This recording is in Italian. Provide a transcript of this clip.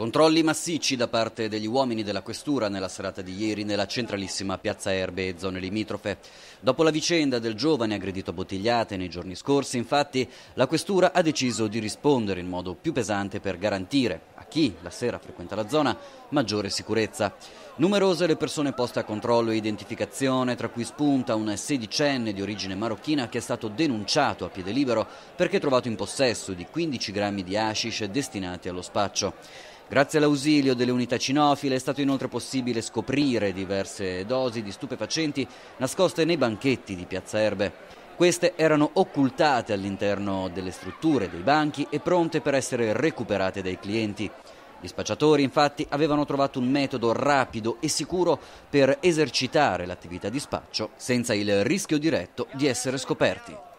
Controlli massicci da parte degli uomini della questura nella serata di ieri nella centralissima piazza Erbe e zone limitrofe. Dopo la vicenda del giovane aggredito a Bottigliate nei giorni scorsi, infatti, la questura ha deciso di rispondere in modo più pesante per garantire a chi la sera frequenta la zona maggiore sicurezza. Numerose le persone poste a controllo e identificazione, tra cui spunta un sedicenne di origine marocchina che è stato denunciato a piede libero perché trovato in possesso di 15 grammi di hashish destinati allo spaccio. Grazie all'ausilio delle unità cinofile è stato inoltre possibile scoprire diverse dosi di stupefacenti nascoste nei banchetti di Piazza Erbe. Queste erano occultate all'interno delle strutture, dei banchi e pronte per essere recuperate dai clienti. Gli spacciatori infatti avevano trovato un metodo rapido e sicuro per esercitare l'attività di spaccio senza il rischio diretto di essere scoperti.